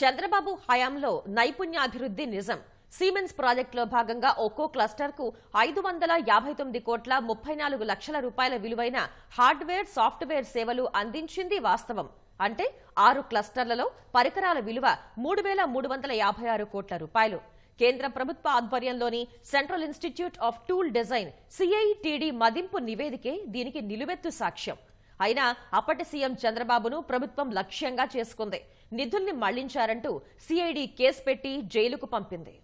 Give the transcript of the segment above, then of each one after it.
చంద్రబాబు హయాంలో నైపుణ్యాభివృద్ధి నిజం సీమెన్స్ ప్రాజెక్టులో భాగంగా ఒక్కో క్లస్టర్కు ఐదు వందల యాభై తొమ్మిది కోట్ల ముప్పై నాలుగు లక్షల రూపాయల విలువైన హార్డ్వేర్ సాఫ్ట్వేర్ సేవలు అందించింది వాస్తవం అంటే ఆరు క్లస్టర్లలో పరికరాల విలువ మూడు వేల మూడు వందల యాభై ఆరు కోట్ల రూపాయలు కేంద్ర ప్రభుత్వ ఆధ్వర్యంలోని central institute of tool design CITD మదింపు నివేదికే దీనికి నిలువెత్తు సాక్ష్యం అయినా అప్పటి సీఎం చంద్రబాబును ప్రభుత్వం లక్ష్యంగా చేసుకుంది నిధుల్ని మళ్లించారంటూ సిఐడి కేసు పెట్టి జైలుకు పంపింది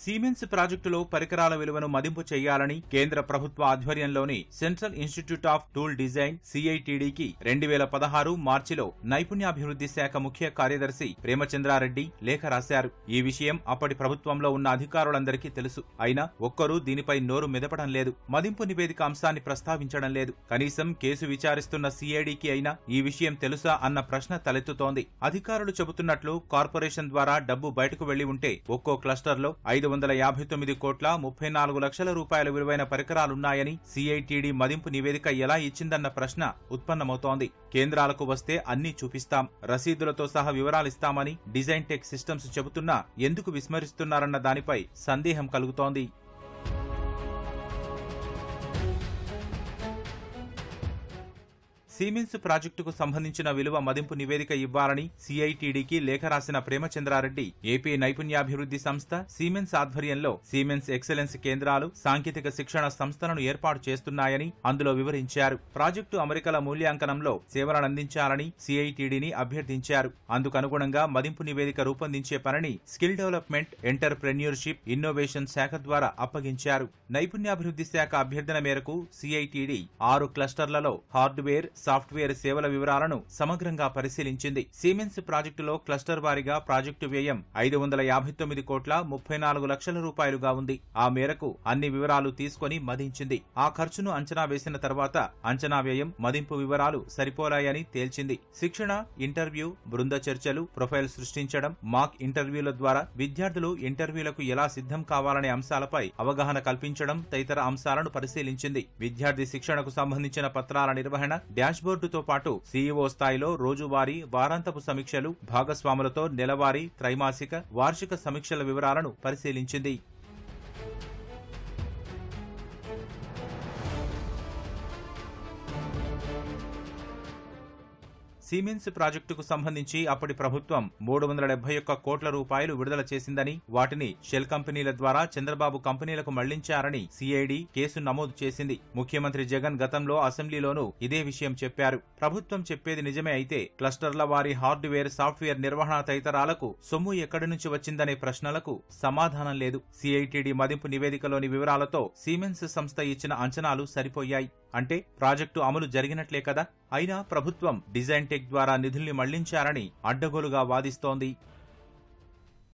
సీమెన్స్ ప్రాజెక్టులో పరికరాల విలువను మదింపు చేయాలని కేంద్ర ప్రభుత్వ ఆధ్వర్యంలోని central institute of tool design సిఐటిడికి రెండు వేల పదహారు మార్చిలో నైపుణ్యాభివృద్ధి శాఖ ముఖ్య కార్యదర్శి ప్రేమచంద్రారెడ్డి లేఖ రాశారు ఈ విషయం అప్పటి ప్రభుత్వంలో ఉన్న అధికారులందరికీ తెలుసు అయినా ఒక్కరూ దీనిపై నోరు మెదపడం లేదు మదింపు నివేదిక అంశాన్ని ప్రస్తావించడం లేదు కనీసం కేసు విచారిస్తున్న సిఐడికి అయినా ఈ విషయం తెలుసా అన్న ప్రశ్న తలెత్తుతోంది అధికారులు చెబుతున్నట్లు కార్పొరేషన్ ద్వారా డబ్బు బయటకు వెళ్లి ఉంటే ఒక్కో క్లస్టర్లో ఐదు ఐదు వందల యాభై తొమ్మిది కోట్ల ముప్పై నాలుగు లక్షల రూపాయల విలువైన పరికరాలున్నాయని సిఐటిడి మదింపు నివేదిక ఎలా ఇచ్చిందన్న ప్రశ్న ఉత్పన్నమవుతోంది కేంద్రాలకు వస్తే అన్ని చూపిస్తాం రసీదులతో సహా వివరాలిస్తామని డిజైన్ టెక్ సిస్టమ్స్ చెబుతున్నా ఎందుకు విస్మరిస్తున్నారన్న దానిపై సందేహం కలుగుతోంది సీమెన్స్ ప్రాజెక్టుకు సంబంధించిన విలువ మదింపు నివేదిక ఇవ్వాలని సిఐటిడికి లేఖ రాసిన ప్రేమచంద్రారెడ్డి ఏపీ నైపుణ్యాభివృద్ధి సంస్థ సీమెన్స్ ఆధ్వర్యంలో సీమెన్స్ ఎక్సలెన్స్ కేంద్రాలు సాంకేతిక శిక్షణ సంస్థలను ఏర్పాటు చేస్తున్నాయని అందులో వివరించారు ప్రాజెక్టు అమెరికల మూల్యాంకనంలో సేవలనందించాలని సిఐటిడిని అభ్యర్థించారు అందుకనుగుణంగా మదింపు నివేదిక రూపొందించే పనిని స్కిల్ డెవలప్మెంట్ ఎంటర్ప్రెన్యూర్షిప్ ఇన్నోవేషన్ శాఖ ద్వారా అప్పగించారు నైపుణ్యాభివృద్ధి శాఖ అభ్యర్థన మేరకు సిఐటిడి ఆరు క్లస్టర్లలో హార్డ్వేర్ సాఫ్ట్వేర్ సేవల వివరాలను సమగ్రంగా పరిశీలించింది సీమెన్స్ ప్రాజెక్టులో క్లస్టర్ వారీగా ప్రాజెక్టు వ్యయం ఐదు వందల యాభై తొమ్మిది కోట్ల ముప్పై నాలుగు లక్షల రూపాయలుగా ఉంది ఆ మేరకు అన్ని వివరాలు తీసుకుని మదించింది ఆ ఖర్చును అంచనా వేసిన తర్వాత అంచనా వ్యయం మదింపు వివరాలు సరిపోలాయని తేల్చింది శిక్షణ ఇంటర్వ్యూ బృంద చర్చలు ప్రొఫైల్ సృష్టించడం మాక్ ఇంటర్వ్యూల ద్వారా విద్యార్థులు ఇంటర్వ్యూలకు ఎలా సిద్ధం కావాలనే అంశాలపై అవగాహన కల్పించడం తదితర అంశాలను పరిశీలించింది విద్యార్థి శిక్షణకు సంబంధించిన పత్రాల నిర్వహణ డాష్ బోర్డుతో పాటు సీఈఓ స్థాయిలో రోజువారీ వారాంతపు సమీక్షలు భాగస్వాములతో నెలవారీ త్రైమాసిక వార్షిక సమీక్షల వివరాలను పరిశీలించింది సిమెన్స్ ప్రాజెక్టుకు సంబంధించి అప్పటి ప్రభుత్వం మూడు వందల డెబ్బై ఒక్క కోట్ల రూపాయలు విడుదల చేసిందని వాటిని షెల్ కంపెనీల ద్వారా చంద్రబాబు కంపెనీలకు మళ్లించారని సిఐడి కేసు నమోదు చేసింది ముఖ్యమంత్రి జగన్ గతంలో అసెంబ్లీలోనూ ఇదే విషయం చెప్పారు ప్రభుత్వం చెప్పేది నిజమే అయితే క్లస్టర్ల వారి హార్డ్వేర్ సాఫ్ట్వేర్ నిర్వహణ తదితరాలకు సొమ్ము ఎక్కడి నుంచి వచ్చిందనే ప్రశ్నలకు సమాధానం లేదు సిఐటిడి మదింపు నివేదికలోని వివరాలతో సిమెన్స్ సంస్థ ఇచ్చిన అంచనాలు సరిపోయాయి అంటే ప్రాజెక్టు అమలు జరిగినట్లే కదా అయినా ప్రభుత్వం డిజైన్ టెక్ ద్వారా నిధుల్ని మళ్లించారని అడ్డగోలుగా వాదిస్తోంది